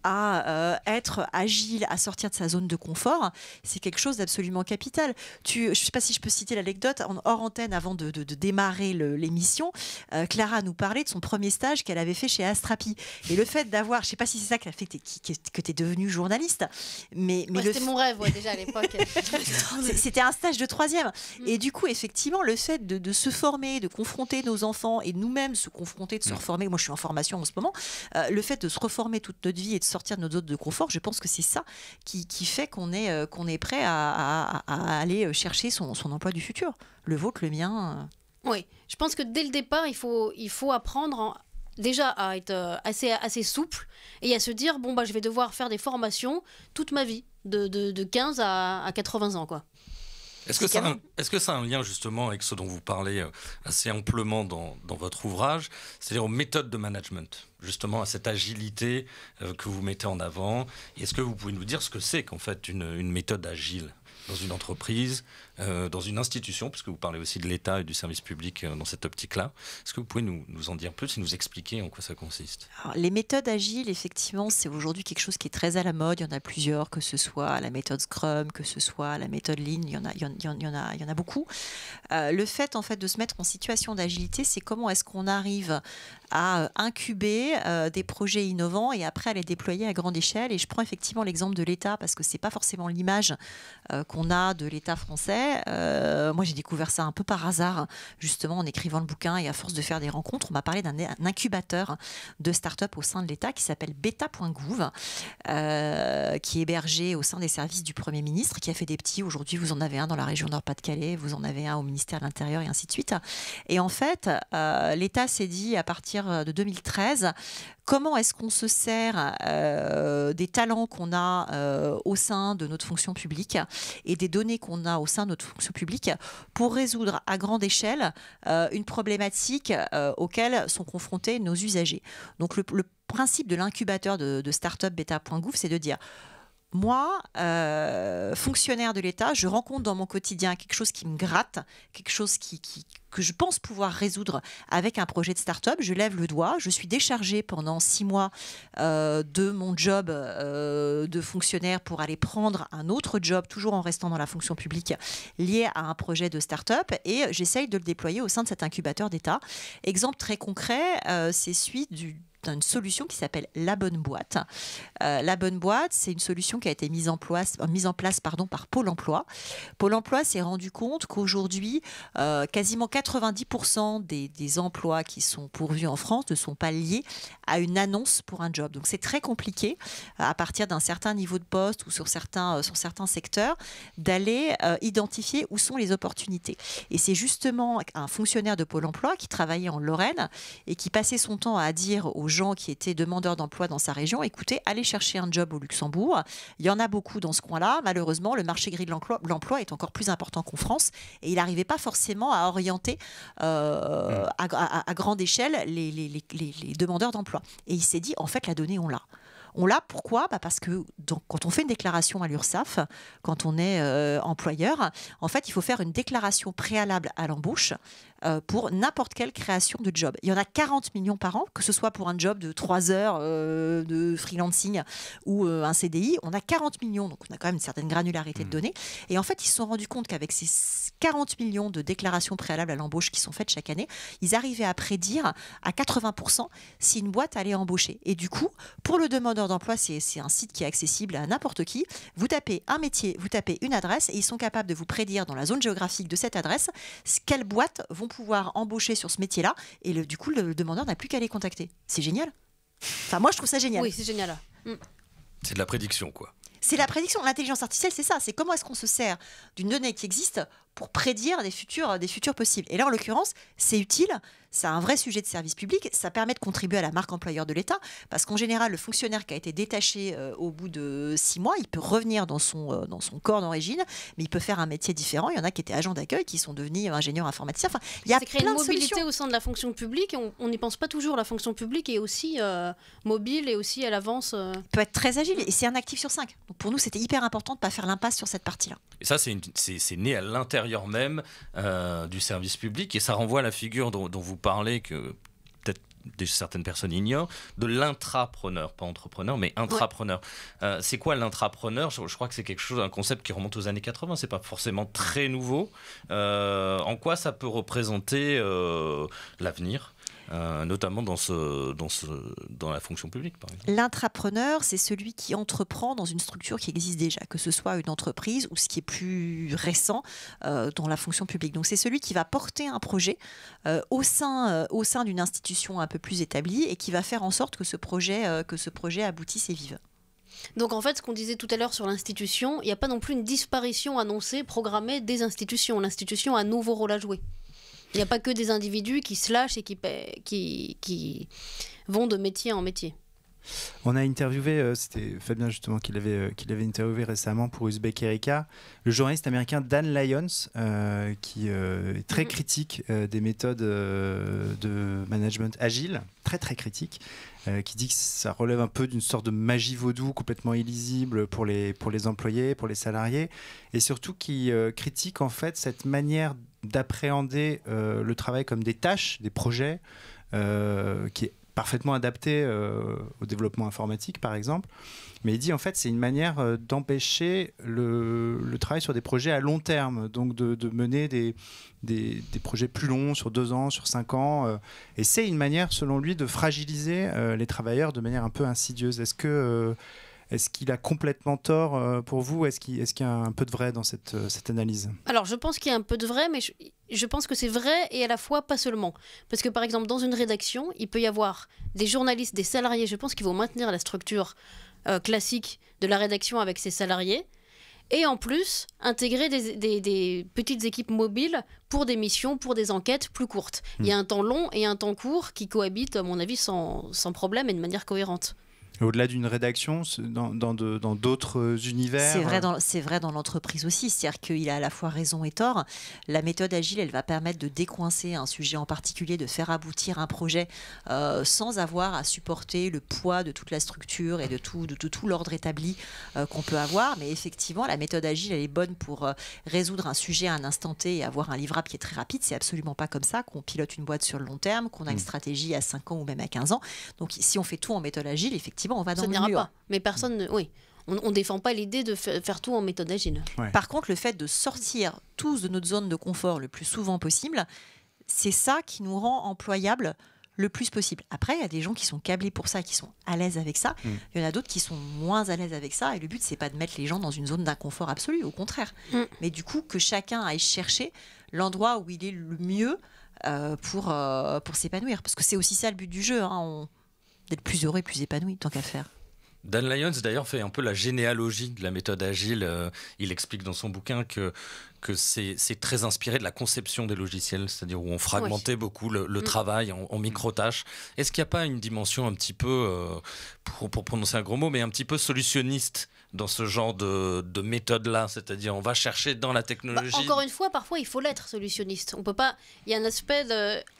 à euh, être agile, à sortir de sa zone de confort, c'est quelque chose d'absolument capital. Tu, je ne sais pas si je peux citer l'anecdote, en hors antenne, avant de, démarrer l'émission, euh, Clara nous parlait de son premier stage qu'elle avait fait chez Astrapi. Et le fait d'avoir, je ne sais pas si c'est ça qui fait que tu es, devenue journaliste, mais... mais C'était mon rêve, déjà à l'époque. c'était un stage de troisième. Et mm. du coup, effectivement, le fait de, se former, de confronter nos enfants et nous-mêmes se confronter, de se mm. reformer, moi je suis en formation en ce moment, euh, le fait de se reformer toute notre vie et de sortir de nos zone de confort, je pense que c'est ça qui, fait qu'on est, euh, qu'on est prêt à, aller euh, chercher son, son, emploi du futur. Le vôtre, le mien.
Oui, je pense que dès le départ, il faut, il faut apprendre déjà à être assez, assez souple et à se dire, bon, bah, je vais devoir faire des formations toute ma vie, de, de, 15 à, à 80 ans. quoi. Est-ce que,
ça a un, lien justement avec ce dont vous parlez euh, assez amplement dans, votre ouvrage, c'est-à-dire aux méthodes de management, justement à cette agilité euh, que vous mettez en avant Est-ce que vous pouvez nous dire ce que c'est qu'en fait une méthode agile dans une entreprise euh, dans une institution, puisque vous parlez aussi de l'État et du service public euh, dans cette optique-là. Est-ce que vous pouvez nous, nous en dire plus et nous expliquer en quoi ça consiste
Les méthodes agiles, effectivement, c'est aujourd'hui quelque chose qui est très à la mode. Il y en a plusieurs, que ce soit la méthode Scrum, que ce soit la méthode Lean, il y en a, beaucoup. le fait, en fait, de se mettre en situation d'agilité, c'est comment est-ce qu'on arrive à euh, incuber des projets innovants et après à les déployer à grande échelle. Et je prends effectivement l'exemple de l'État, parce que ce n'est pas forcément l'image qu'on a de l'État français. Euh, moi j'ai découvert ça un peu par hasard, justement en écrivant le bouquin et à force de faire des rencontres, on m'a parlé d'un incubateur de start-up au sein de l'État qui s'appelle beta.gouv, euh, qui est hébergé au sein des services du Premier ministre, qui a fait des petits. Aujourd'hui, vous en avez un dans la région Nord-Pas-de-Calais, vous en avez un au ministère de l'Intérieur et ainsi de suite. Et en fait, euh, l'État s'est dit à partir de 2013, Comment est-ce qu'on se sert euh, des talents qu'on a euh, au sein de notre fonction publique et des données qu'on a au sein de notre fonction publique pour résoudre à grande échelle euh, une problématique auxquelles sont confrontés nos usagers. Donc le, principe de l'incubateur de, de startup beta.gouv, c'est de dire moi, euh, fonctionnaire de l'État, je rencontre dans mon quotidien quelque chose qui me gratte, quelque chose qui, que je pense pouvoir résoudre avec un projet de start-up. Je lève le doigt, je suis déchargée pendant six mois euh, de mon job euh, de fonctionnaire pour aller prendre un autre job, toujours en restant dans la fonction publique, liée à un projet de start-up. Et j'essaye de le déployer au sein de cet incubateur d'État. Exemple très concret, c'est celui du une solution qui s'appelle La Bonne Boîte. Euh, la Bonne Boîte, c'est une solution qui a été mise en place, euh, mise en place pardon, par Pôle Emploi. Pôle Emploi s'est rendu compte qu'aujourd'hui, euh, quasiment 90% des, emplois qui sont pourvus en France ne sont pas liés à une annonce pour un job. Donc c'est très compliqué à partir d'un certain niveau de poste ou sur certains, sur certains secteurs d'aller identifier où sont les opportunités. Et c'est justement un fonctionnaire de Pôle Emploi qui travaillait en Lorraine et qui passait son temps à dire aux gens qui étaient demandeurs d'emploi dans sa région, écoutez, allez chercher un job au Luxembourg. Il y en a beaucoup dans ce coin-là. Malheureusement, le marché gris de l'emploi est encore plus important qu'en France et il n'arrivait pas forcément à orienter euh, à, grande échelle les, demandeurs d'emploi. Et il s'est dit, en fait, la donnée, on l'a. On l'a pourquoi bah, Parce que quand on fait une déclaration à l'URSSAF, quand on est euh, employeur, en fait, il faut faire une déclaration préalable à l'embauche euh, pour n'importe quelle création de job. Il y en a 40 millions par an, que ce soit pour un job de 3 heures euh, de freelancing ou euh, un CDI, on a 40 millions, donc on a quand même une certaine granularité de hmm. données. Et en fait, ils se sont rendus compte qu'avec ces 40 millions de déclarations préalables à l'embauche qui sont faites chaque année, ils arrivaient à prédire à 80% si une boîte allait embaucher. Et du coup, pour le demandeur d'emploi, c'est un site qui est accessible à n'importe qui. Vous tapez un métier, vous tapez une adresse, et ils sont capables de vous prédire dans la zone géographique de cette adresse quelles boîtes vont pouvoir embaucher sur ce métier-là. Et du coup, le, demandeur n'a plus qu'à les contacter. C'est génial. Enfin, moi, je trouve ça génial. Oui, c'est génial. Mm.
C'est de la prédiction, quoi.
C'est la prédiction. L'intelligence artificielle, c'est ça. C'est comment est-ce qu'on se sert d'une donnée qui existe pour prédire des futurs, des futurs possibles. Et là, en l'occurrence, c'est utile, c'est un vrai sujet de service public, ça permet de contribuer à la marque employeur de l'État, parce qu'en général, le fonctionnaire qui a été détaché euh, au bout de six mois, il peut revenir dans son, euh, dans son corps d'origine, mais il peut faire un métier différent. Il y en a qui étaient agents d'accueil, qui sont devenus ingénieurs informaticiens. il y a une mobilité au
sein de la fonction publique, on n'y pense pas toujours, la fonction publique est aussi euh, mobile
et aussi à l'avance. peut être très agile, et c'est un actif sur cinq. pour nous, c'était hyper important de ne pas faire l'impasse sur cette partie-là.
Et ça, c'est né à l'intérieur même euh, du service public. Et ça renvoie à la figure dont, vous parlez, que peut-être certaines personnes ignorent, de l'intrapreneur, pas entrepreneur, mais intrapreneur. Euh, c'est quoi l'intrapreneur je, crois que c'est quelque chose, un concept qui remonte aux années 80, c'est pas forcément très nouveau. Euh, en quoi ça peut représenter l'avenir euh, notamment dans, dans, la fonction publique,
par L'intrapreneur, c'est celui qui entreprend dans une structure qui existe déjà, que ce soit une entreprise ou ce qui est plus récent euh, dans la fonction publique. Donc c'est celui qui va porter un projet euh, au sein, sein d'une institution un peu plus établie et qui va faire en sorte que ce projet, que ce projet aboutisse et vive.
Donc en fait, ce qu'on disait tout à l'heure sur l'institution, il n'y a pas non plus une disparition annoncée, programmée des institutions. L'institution a un nouveau rôle à jouer. Il n'y a pas que des individus qui se lâchent et qui, qui, qui vont de métier en métier.
On a interviewé, euh, c'était Fabien justement qui l'avait, euh, qui l'avait interviewé récemment pour Uzbek Erika, le journaliste américain Dan Lyons, euh, qui est très mm-hmm. critique des méthodes de management agile, très très critique, qui dit que ça relève un peu d'une sorte de magie vaudou complètement illisible pour les, pour les employés, pour les salariés, et surtout qui critique en fait cette manière d'appréhender euh, le travail comme des tâches, des projets, euh, qui est parfaitement adapté euh, au développement informatique, par exemple. Mais il dit, en fait, c'est une manière d'empêcher le, travail sur des projets à long terme, donc de, mener des, des, des, projets plus longs, sur deux ans, sur cinq ans. et c'est une manière, selon lui, de fragiliser les travailleurs de manière un peu insidieuse. Est-ce que est-ce qu'il a complètement tort euh, pour vous Est-ce qu'il est y a un peu de vrai dans cette, euh, cette analyse
Alors, je pense qu'il y a un peu de vrai, mais je, pense que c'est vrai et à la fois pas seulement. Parce que, par exemple, dans une rédaction, il peut y avoir des journalistes, des salariés, je pense qu'ils vont maintenir la structure euh, classique de la rédaction avec ses salariés et en plus intégrer des, petites équipes mobiles pour des missions, pour des enquêtes plus courtes. Il y a hmm. un temps long et un temps court qui cohabitent, à mon avis, sans problème et de manière cohérente.
Au-delà d'une rédaction, dans, d'autres univers. Euh,
c'est vrai dans, l'entreprise aussi, c'est-à-dire qu'il a à la fois raison et tort. La méthode agile, elle va permettre de décoincer un sujet en particulier, de faire aboutir un projet euh, sans avoir à supporter le poids de toute la structure et de tout, de, tout l'ordre établi euh, qu'on peut avoir. Mais effectivement, la méthode agile, elle est bonne pour résoudre un sujet à un instant T et avoir un livrable qui est très rapide. C'est absolument pas comme ça qu'on pilote une boîte sur le long terme, qu'on a une mm. stratégie à 5 ans ou même à 15 ans. Donc si on fait tout en méthode agile, effectivement, on va dans ça le mur. Pas.
Mais personne, ne... oui. On ne défend pas l'idée de faire tout en méthode agile.
Par contre, le fait de sortir tous de notre zone de confort le plus souvent possible, c'est ça qui nous rend employables le plus possible. Après, il y a des gens qui sont câblés pour ça, qui sont à l'aise avec ça. Mm. Il y en a d'autres qui sont moins à l'aise avec ça. Et le but, c'est pas de mettre les gens dans une zone d'inconfort absolu, au contraire. Mm. Mais du coup, que chacun aille chercher l'endroit où il est le mieux euh, pour, euh, pour s'épanouir. Parce que c'est aussi ça le but du jeu. Hein. On, d'être plus heureux et plus épanoui, tant qu'à faire.
Dan Lyons, d'ailleurs, fait un peu la généalogie de la méthode agile. Euh, il explique dans son bouquin que que c'est très inspiré de la conception des logiciels, c'est-à-dire où on fragmentait beaucoup le, mm. travail en, mm. micro-tâches. Est-ce qu'il n'y a pas une dimension un petit peu, euh, pour, pour, prononcer un gros mot, mais un petit peu solutionniste dans ce genre de, de méthode-là C'est-à-dire on va chercher dans la bah, technologie. encore une
fois, parfois il faut l'être solutionniste. On peut pas. Il y a un aspect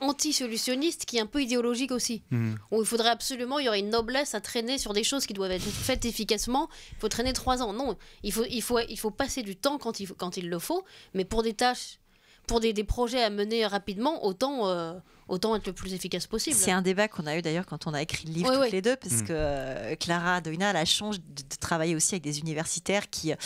anti-solutionniste qui est un peu idéologique aussi. Mm. Où il faudrait absolument, il y aurait une noblesse à traîner sur des choses qui doivent être faites efficacement. Il faut traîner trois ans. Non, il faut, il faut, il faut passer du temps quand il, quand il le faut. Mais pour des tâches, pour des, projets à mener rapidement, autant euh, autant être le plus efficace possible. C'est un
débat qu'on a eu d'ailleurs quand on a écrit le livre toutes les deux, parce mm. que euh, Clara Doina a la chance de, travailler aussi avec des universitaires qui, euh,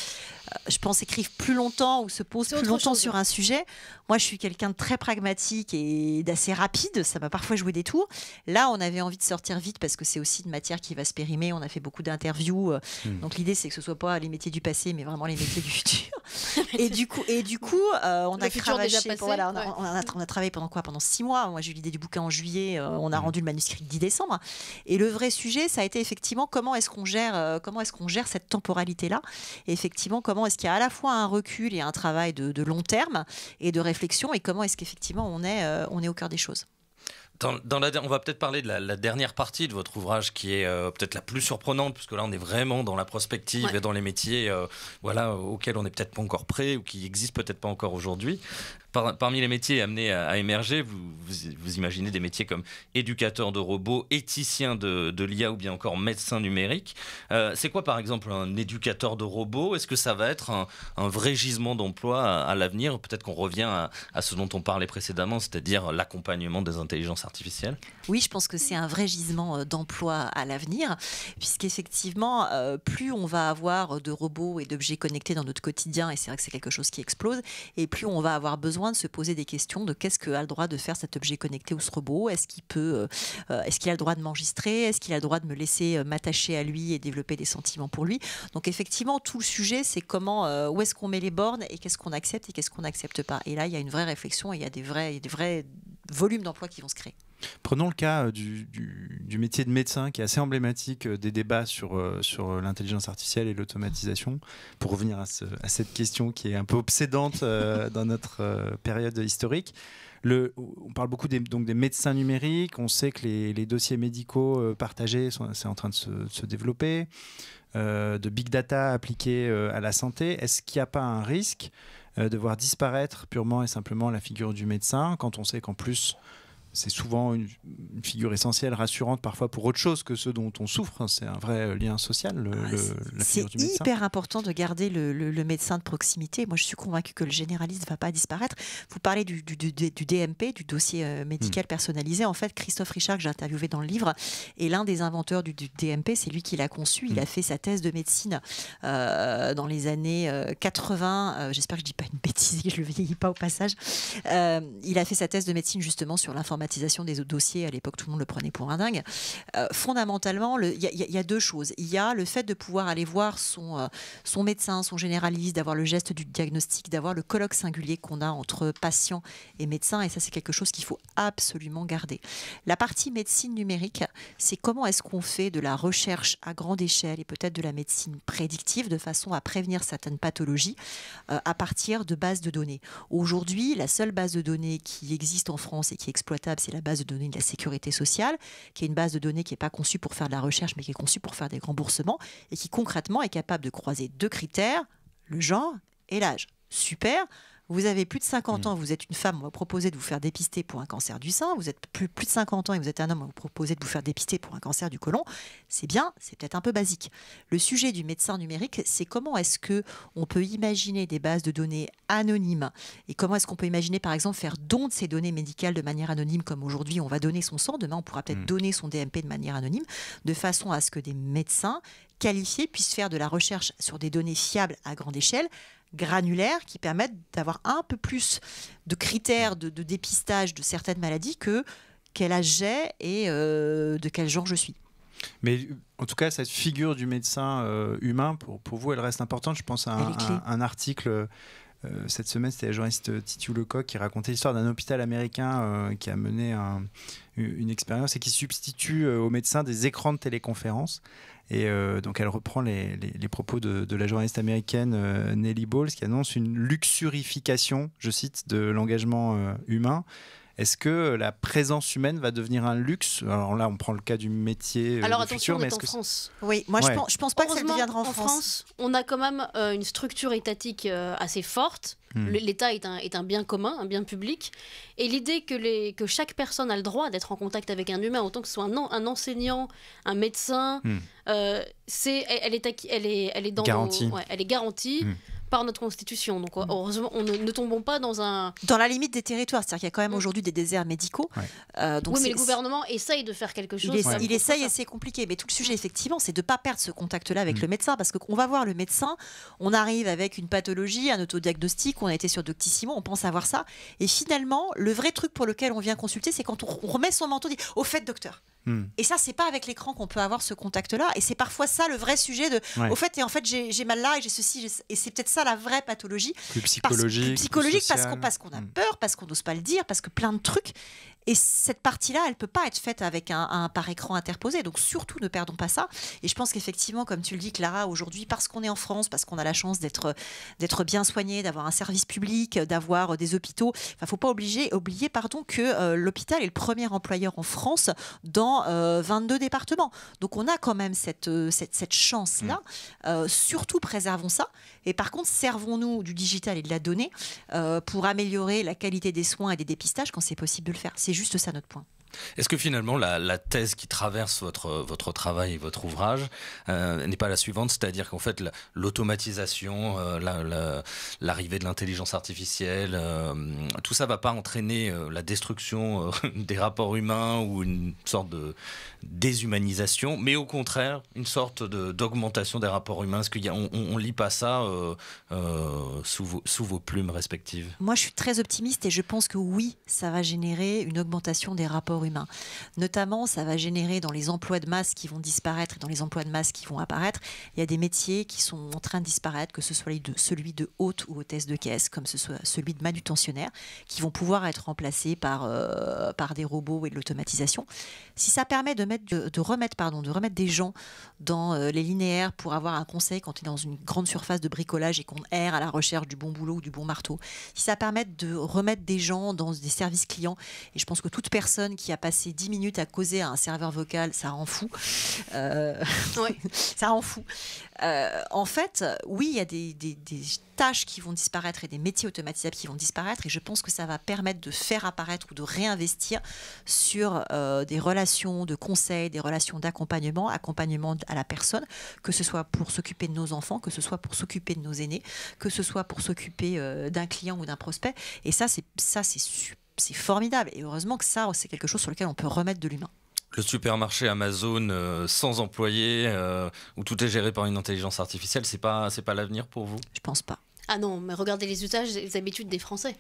je pense, écrivent plus longtemps ou se posent plus longtemps sur un sujet. Moi, je suis quelqu'un de très pragmatique et d'assez rapide. Ça m'a parfois joué des tours. Là, on avait envie de sortir vite parce que c'est aussi une matière qui va se périmer. On a fait beaucoup d'interviews. Euh, mm. Donc l'idée, c'est que ce soit pas les métiers du passé, mais vraiment les métiers du futur. et du coup, et du coup, on, a travaillé, travaillé pendant quoi Pendant six mois. Moi, l'idée du bouquin en juillet, euh, on a mhm. rendu le manuscrit le 10 décembre. Et le vrai sujet, ça a été effectivement comment est-ce qu'on gère, euh, comment est-ce qu'on gère cette temporalité-là Et effectivement, comment est-ce qu'il y a à la fois un recul et un travail de, long terme et de réflexion, et comment est-ce qu'effectivement on est, euh, on est au cœur des choses.
Dans, la, on va peut-être parler de la, dernière partie de votre ouvrage qui est peut-être la plus surprenante, puisque là on est vraiment dans la prospective et dans les métiers voilà, auxquels on n'est peut-être pas encore prêt ou qui n'existent peut-être pas encore aujourd'hui parmi les métiers amenés à, émerger, vous, imaginez des métiers comme éducateur de robots, éthicien de, l'IA ou bien encore médecin numérique. Euh, c'est quoi par exemple un éducateur de robots Est-ce que ça va être un, vrai gisement d'emploi à, l'avenir Peut-être qu'on revient à, ce dont on parlait précédemment, c'est-à-dire l'accompagnement des intelligences artificielles.
Oui, je pense que c'est un vrai gisement euh, d'emploi à l'avenir, puisqu'effectivement, euh, plus on va avoir de robots et d'objets connectés dans notre quotidien, et c'est vrai que c'est quelque chose qui explose, et plus on va avoir besoin de se poser des questions de qu'est-ce a le droit de faire cet objet connecté ou ce robot Est-ce qu'il peut, euh, euh, est-ce qu'il a le droit de m'enregistrer Est-ce qu'il a le droit de me laisser euh, m'attacher à lui et développer des sentiments pour lui Donc effectivement, tout le sujet, c'est comment, où est-ce qu'on met les bornes et qu'est-ce qu'on accepte et qu'est-ce qu'on n'accepte pas. Et là, il y a une vraie réflexion et il y a des vrais, des vrais volumes d'emplois qui vont se créer.
Prenons le cas euh, du, métier de médecin qui est assez emblématique euh, des débats sur, euh, l'intelligence artificielle et l'automatisation. Pour revenir à, cette question qui est un peu obsédante dans notre période historique. on parle beaucoup des, donc des médecins numériques, on sait que les, dossiers médicaux partagés, sont en train de se, développer, de big data appliqués à la santé. Est-ce qu'il n'y a pas un risque de voir disparaître purement et simplement la figure du médecin quand on sait qu'en plus c'est souvent une, figure essentielle, rassurante parfois pour autre chose que ce dont on souffre. Hein, c'est un vrai euh, lien social. Le, ah, du médecin. c'est hyper
important de garder le, médecin de proximité. Moi, je suis convaincue que le généraliste ne va pas disparaître. Vous parlez du, du, DMP, du dossier euh, médical hmm. personnalisé. En fait, Christophe Richard, que j'ai interviewé dans le livre, est l'un des inventeurs du, DMP. C'est lui qui l'a conçu. Il hmm. a fait sa thèse de médecine euh, dans les années 80. J'espère que je ne dis pas une bêtise, et que je ne le vieillis pas au passage. il a fait sa thèse de médecine justement sur l'information des dossiers, à l'époque tout le monde le prenait pour un dingue, euh, fondamentalement, il y, a deux choses. Il y a le fait de pouvoir aller voir son, euh, son médecin, son généraliste, d'avoir le geste du diagnostic, d'avoir le colloque singulier qu'on a entre patient et médecin, et ça c'est quelque chose qu'il faut absolument garder. La partie médecine numérique, c'est comment est-ce qu'on fait de la recherche à grande échelle et peut-être de la médecine prédictive de façon à prévenir certaines pathologies euh, à partir de bases de données. Aujourd'hui, la seule base de données qui existe en France et qui est exploitable c'est la base de données de la sécurité sociale, qui est une base de données qui n'est pas conçue pour faire de la recherche, mais qui est conçue pour faire des remboursements, et qui concrètement est capable de croiser deux critères, le genre et l'âge. Super, vous avez plus de 50 mm. ans, vous êtes une femme, on va proposer de vous faire dépister pour un cancer du sein. Vous êtes plus, plus de 50 ans et vous êtes un homme, on va vous proposer de vous faire dépister pour un cancer du côlon. C'est bien, c'est peut-être un peu basique. Le sujet du médecin numérique, c'est comment est-ce que on peut imaginer des bases de données anonymes et comment est-ce qu'on peut imaginer par exemple faire don de ces données médicales de manière anonyme comme aujourd'hui on va donner son sang, demain on pourra peut-être mm. donner son DMP de manière anonyme de façon à ce que des médecins qualifiés puissent faire de la recherche sur des données fiables à grande échelle granulaires qui permettent d'avoir un peu plus de critères de, dépistage de certaines maladies que quel âge j'ai et euh, de quel genre je suis.
Mais en tout cas, cette figure du médecin euh, humain, pour, vous, elle reste importante. Je pense à un, article. Euh, cette semaine, c'était la journaliste Titu Lecoq qui racontait l'histoire d'un hôpital américain qui a mené une expérience et qui substitue aux médecins des écrans de téléconférence et euh, donc elle reprend les, propos de, la journaliste américaine Nelly euh, Nellie Bowles qui annonce une luxurification, je cite, de l'engagement euh, humain. Est-ce que la présence humaine va devenir un luxe Alors là, on prend le cas du métier. Euh, Alors attention, on mais est en
France.
Oui, moi je, pense, pense pas que ça deviendra en, en France.
On a quand même euh, une structure étatique euh, assez forte. Hmm. L'État est un, bien commun, un bien public. Et l'idée que, que chaque personne a le droit d'être en contact avec un humain, autant que ce soit un, un enseignant, un médecin, hmm. elle, est, elle, est, dans. Garantie. elle est garantie. Hmm par notre constitution. Donc mm. heureusement, on ne, tombons pas dans un...
Dans la limite des territoires, c'est-à-dire qu'il y a quand même mm. aujourd'hui des déserts médicaux. Euh, donc oui, mais le
gouvernement essaye de faire quelque chose. Il,
essaye et c'est compliqué. Mais tout le sujet, mm. effectivement, c'est de ne pas perdre ce contact-là avec le médecin, parce qu'on va voir le médecin, on arrive avec une pathologie, un autodiagnostic, on a été sur Doctissimo, on pense avoir ça. Et finalement, le vrai truc pour lequel on vient consulter, c'est quand on remet son manteau, on dit, au fait, docteur, Hmm. Et ça, c'est pas avec l'écran qu'on peut avoir ce contact-là. Et c'est parfois ça le vrai sujet de. Au fait, et en fait, j'ai mal là et j'ai ceci. Et c'est peut-être ça la vraie pathologie. Plus psychologique. Parce, psychologique parce qu'on a hmm. peur, parce qu'on n'ose pas le dire, parce que plein de trucs. Et cette partie-là, elle ne peut pas être faite avec un, par écran interposé. Donc surtout, ne perdons pas ça. Et je pense qu'effectivement, comme tu le dis, Clara, aujourd'hui, parce qu'on est en France, parce qu'on a la chance d'être bien soigné, d'avoir un service public, d'avoir des hôpitaux, il ne faut pas obliger, oublier pardon, que euh, l'hôpital est le premier employeur en France dans 22 euh, départements. Donc on a quand même cette, euh, cette, chance-là. Mmh. surtout, préservons ça. Et par contre, servons-nous du digital et de la donnée euh, pour améliorer la qualité des soins et des dépistages quand c'est possible de le faire. C'est juste ça notre point.
Est-ce que finalement la, thèse qui traverse votre, votre travail et votre ouvrage euh, n'est pas la suivante, c'est-à-dire qu'en fait l'automatisation, euh, l'arrivée de l'intelligence artificielle, euh, tout ça ne va pas entraîner la destruction des rapports humains ou une sorte de déshumanisation, mais au contraire une sorte d'augmentation des rapports humains Est-ce qu'on on, lit pas ça sous vos plumes respectives
Moi je suis très optimiste et je pense que oui, ça va générer une augmentation des rapports humains Notamment, ça va générer dans les emplois de masse qui vont disparaître et dans les emplois de masse qui vont apparaître, il y a des métiers qui sont en train de disparaître, que ce soit celui de hôte ou hôtesse de caisse, comme ce soit celui de manutentionnaire, qui vont pouvoir être remplacés par, euh, par des robots et de l'automatisation. Si ça permet de, de, remettre, pardon, de remettre des gens dans euh, les linéaires pour avoir un conseil quand tu es dans une grande surface de bricolage et qu'on erre à la recherche du bon boulot ou du bon marteau, si ça permet de remettre des gens dans des services clients, et je pense que toute personne qui passer a passé 10 minutes à causer à un serveur vocal, ça rend fou. Euh, ça rend fou. Euh, en fait, oui, il y a des, tâches qui vont disparaître et des métiers automatisables qui vont disparaître. Et je pense que ça va permettre de faire apparaître ou de réinvestir sur euh, des relations de conseil, des relations d'accompagnement, accompagnement à la personne, que ce soit pour s'occuper de nos enfants, que ce soit pour s'occuper de nos aînés, que ce soit pour s'occuper euh, d'un client ou d'un prospect. Et ça, c'est ça, c'est super c'est formidable. Et heureusement que ça, c'est quelque chose sur lequel on peut remettre de l'humain
le supermarché Amazon euh, sans employés euh, où tout est géré par une intelligence artificielle, c'est pas c'est pas l'avenir pour vous Je pense pas.
Ah non,
mais regardez les usages, et les habitudes des Français.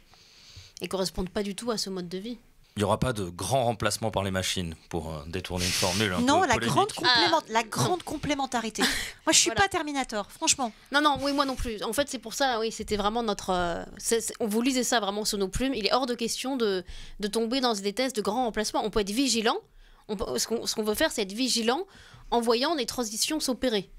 Ils correspondent pas du tout à ce mode de vie
il n'y aura pas de grand remplacement par les machines pour euh, détourner une formule. non, la, grande
ah. la grande complémentarité. moi, je suis pas Terminator, franchement. Non, non, oui, moi non plus. En fait, c'est pour ça, oui, c'était vraiment notre. Euh, on vous lisait ça vraiment sous nos plumes. Il est hors de question de, de tomber dans des tests de grands remplacement On peut être vigilant. On ce qu'on veut faire, c'est être vigilant en voyant les transitions s'opérer.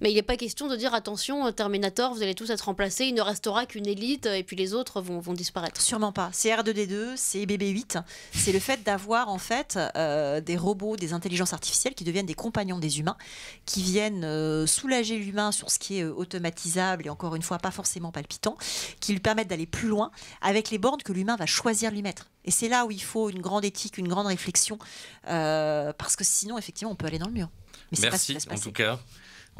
Mais il n'est pas question de dire attention, euh, Terminator, vous allez tous être remplacés, il ne restera
qu'une élite euh, et puis les autres vont, disparaître. Sûrement pas. C'est R2D2, c'est BB8. C'est le fait d'avoir en fait euh, des robots, des intelligences artificielles qui deviennent des compagnons des humains, qui viennent soulager l'humain sur ce qui est automatisable et encore une fois pas forcément palpitant, qui lui permettent d'aller plus loin avec les bornes que l'humain va choisir lui mettre. Et c'est là où il faut une grande éthique, une grande réflexion, parce que sinon effectivement on peut aller dans le mur. Mais Merci pas en tout
cas.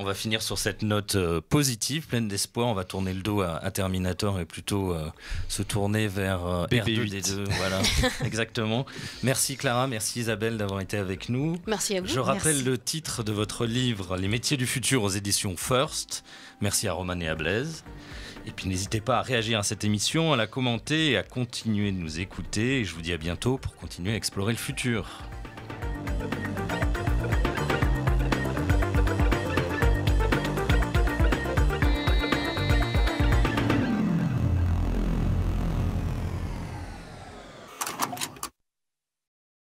On va finir sur cette note euh, positive, pleine d'espoir. On va tourner le dos à, Terminator et plutôt euh, se tourner vers euh, r 2 Voilà, exactement. Merci Clara, merci Isabelle d'avoir été avec nous. Merci à vous. Je rappelle le titre de votre livre, Les métiers du futur aux éditions First. Merci à Roman et à Blaise. Et puis n'hésitez pas à réagir à cette émission, à la commenter et à continuer de nous écouter. Et je vous dis à bientôt pour continuer à explorer le futur.